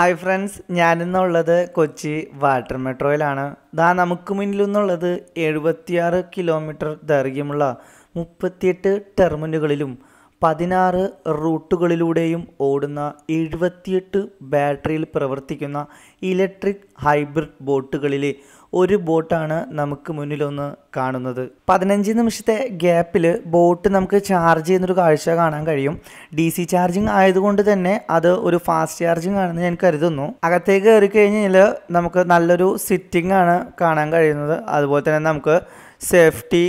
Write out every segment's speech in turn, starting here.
hi friends ഞാനിന്നുള്ളത് Kochi water മെട്രോയിലാണ് ദാ നമുക്ക് മുന്നിൽ നിന്നുള്ളത് എഴുപത്തിയാറ് കിലോമീറ്റർ ദൈർഘ്യമുള്ള മുപ്പത്തിയെട്ട് ടെർമിനുകളിലും പതിനാറ് റൂട്ടുകളിലൂടെയും ഓടുന്ന എഴുപത്തിയെട്ട് ബാറ്ററിയിൽ പ്രവർത്തിക്കുന്ന ഇലക്ട്രിക് ഹൈബ്രിഡ് ബോട്ടുകളിലെ ഒരു ബോട്ടാണ് നമുക്ക് മുന്നിലൊന്ന് കാണുന്നത് പതിനഞ്ച് നിമിഷത്തെ ഗ്യാപ്പിൽ ബോട്ട് നമുക്ക് ചാർജ് ചെയ്യുന്നൊരു കാഴ്ച കാണാൻ കഴിയും ഡി സി ചാർജിങ് ആയതുകൊണ്ട് തന്നെ അത് ഒരു ഫാസ്റ്റ് ചാർജിങ് ആണെന്ന് ഞാൻ കരുതുന്നു അകത്തേക്ക് കയറി കഴിഞ്ഞാൽ നമുക്ക് നല്ലൊരു സിറ്റിംഗ് ആണ് കാണാൻ കഴിയുന്നത് അതുപോലെ തന്നെ നമുക്ക് സേഫ്റ്റി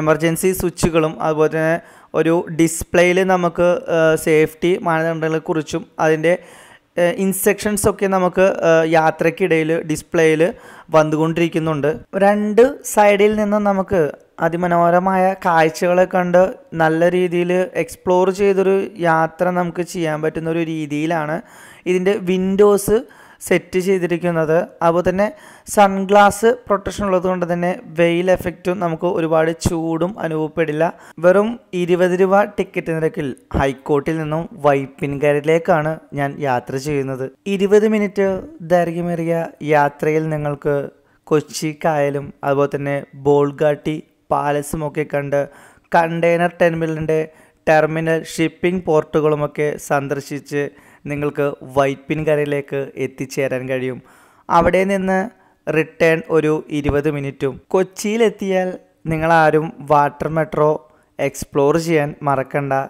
എമർജൻസി സ്വിച്ചുകളും അതുപോലെ തന്നെ ഒരു ഡിസ്പ്ലേയിൽ നമുക്ക് സേഫ്റ്റി മാനദണ്ഡങ്ങളെക്കുറിച്ചും അതിൻ്റെ ഇൻസ്ട്രക്ഷൻസ് ഒക്കെ നമുക്ക് യാത്രക്കിടയിൽ ഡിസ്പ്ലേയിൽ വന്നുകൊണ്ടിരിക്കുന്നുണ്ട് രണ്ട് സൈഡിൽ നിന്നും നമുക്ക് അതിമനോഹരമായ കാഴ്ചകളെ കണ്ട് നല്ല രീതിയിൽ എക്സ്പ്ലോർ ചെയ്തൊരു യാത്ര നമുക്ക് ചെയ്യാൻ പറ്റുന്ന ഒരു രീതിയിലാണ് ഇതിൻ്റെ വിൻഡോസ് സെറ്റ് ചെയ്തിരിക്കുന്നത് അതുപോലെ തന്നെ സൺഗ്ലാസ് പ്രൊട്ടക്ഷൻ ഉള്ളത് കൊണ്ട് തന്നെ വെയിൽ എഫക്റ്റും നമുക്ക് ഒരുപാട് ചൂടും അനുഭവപ്പെടില്ല വെറും ഇരുപത് രൂപ ടിക്കറ്റ് നിരക്കിൽ ഹൈക്കോർട്ടിൽ നിന്നും വൈപ്പിൻകരയിലേക്കാണ് ഞാൻ യാത്ര ചെയ്യുന്നത് ഇരുപത് മിനിറ്റ് ദൈർഘ്യമേറിയ യാത്രയിൽ നിങ്ങൾക്ക് കൊച്ചി കായലും അതുപോലെ തന്നെ ബോൾഗാട്ടി പാലസും ഒക്കെ കണ്ട് കണ്ടെയ്നർ ടെർമിനലിൻ്റെ ടെർമിനൽ ഷിപ്പിംഗ് പോർട്ടുകളുമൊക്കെ സന്ദർശിച്ച് നിങ്ങൾക്ക് വൈറ്റ്പിൻ കരയിലേക്ക് എത്തിച്ചേരാൻ കഴിയും അവിടെ നിന്ന് റിട്ടേൺ ഒരു ഇരുപത് മിനിറ്റും കൊച്ചിയിലെത്തിയാൽ നിങ്ങളാരും വാട്ടർ മെട്രോ എക്സ്പ്ലോർ ചെയ്യാൻ മറക്കണ്ട